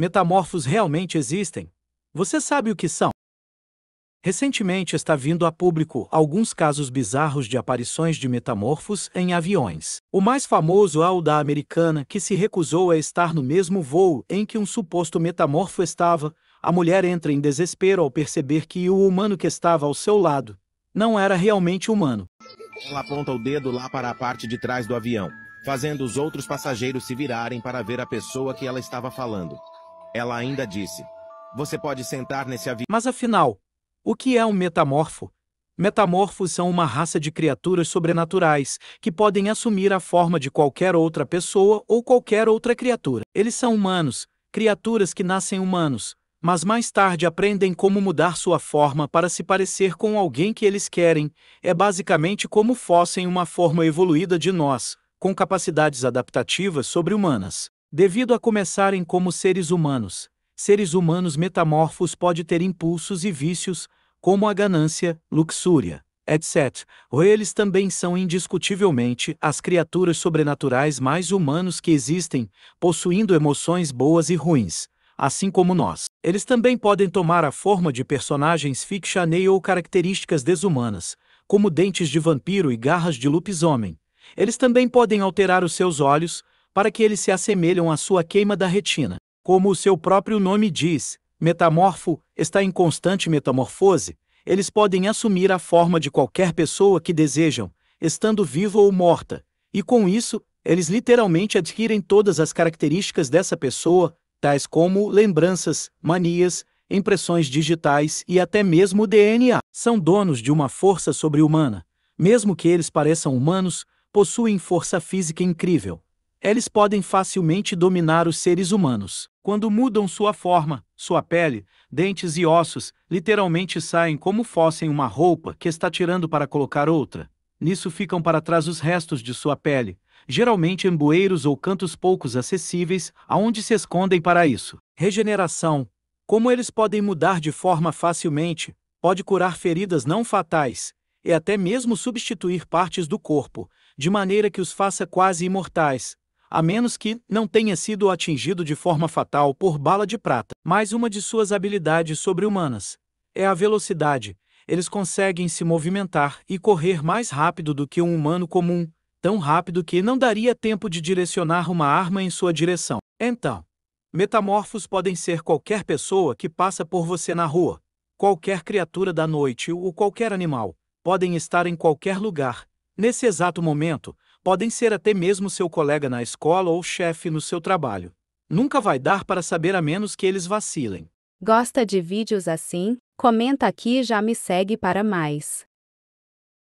Metamorfos realmente existem? Você sabe o que são? Recentemente está vindo a público alguns casos bizarros de aparições de metamorfos em aviões. O mais famoso é o da americana que se recusou a estar no mesmo voo em que um suposto metamorfo estava. A mulher entra em desespero ao perceber que o humano que estava ao seu lado não era realmente humano. Ela aponta o dedo lá para a parte de trás do avião, fazendo os outros passageiros se virarem para ver a pessoa que ela estava falando. Ela ainda disse: Você pode sentar nesse avião. Mas afinal, o que é um metamorfo? Metamorfos são uma raça de criaturas sobrenaturais que podem assumir a forma de qualquer outra pessoa ou qualquer outra criatura. Eles são humanos, criaturas que nascem humanos, mas mais tarde aprendem como mudar sua forma para se parecer com alguém que eles querem. É basicamente como fossem uma forma evoluída de nós, com capacidades adaptativas sobre-humanas. Devido a começarem como seres humanos, seres humanos metamorfos pode ter impulsos e vícios, como a ganância, luxúria, etc. Ou eles também são indiscutivelmente as criaturas sobrenaturais mais humanos que existem, possuindo emoções boas e ruins, assim como nós. Eles também podem tomar a forma de personagens fictionei ou características desumanas, como dentes de vampiro e garras de lobisomem. Eles também podem alterar os seus olhos, para que eles se assemelham à sua queima da retina. Como o seu próprio nome diz, metamorfo está em constante metamorfose, eles podem assumir a forma de qualquer pessoa que desejam, estando viva ou morta, e com isso, eles literalmente adquirem todas as características dessa pessoa, tais como lembranças, manias, impressões digitais e até mesmo DNA. São donos de uma força sobre-humana. Mesmo que eles pareçam humanos, possuem força física incrível eles podem facilmente dominar os seres humanos. Quando mudam sua forma, sua pele, dentes e ossos, literalmente saem como fossem uma roupa que está tirando para colocar outra. Nisso ficam para trás os restos de sua pele, geralmente em bueiros ou cantos poucos acessíveis, aonde se escondem para isso. Regeneração. Como eles podem mudar de forma facilmente, pode curar feridas não fatais, e até mesmo substituir partes do corpo, de maneira que os faça quase imortais, a menos que não tenha sido atingido de forma fatal por bala de prata. Mais uma de suas habilidades sobre-humanas é a velocidade. Eles conseguem se movimentar e correr mais rápido do que um humano comum, tão rápido que não daria tempo de direcionar uma arma em sua direção. Então, metamorfos podem ser qualquer pessoa que passa por você na rua, qualquer criatura da noite ou qualquer animal. Podem estar em qualquer lugar. Nesse exato momento, podem ser até mesmo seu colega na escola ou chefe no seu trabalho. Nunca vai dar para saber a menos que eles vacilem. Gosta de vídeos assim? Comenta aqui e já me segue para mais.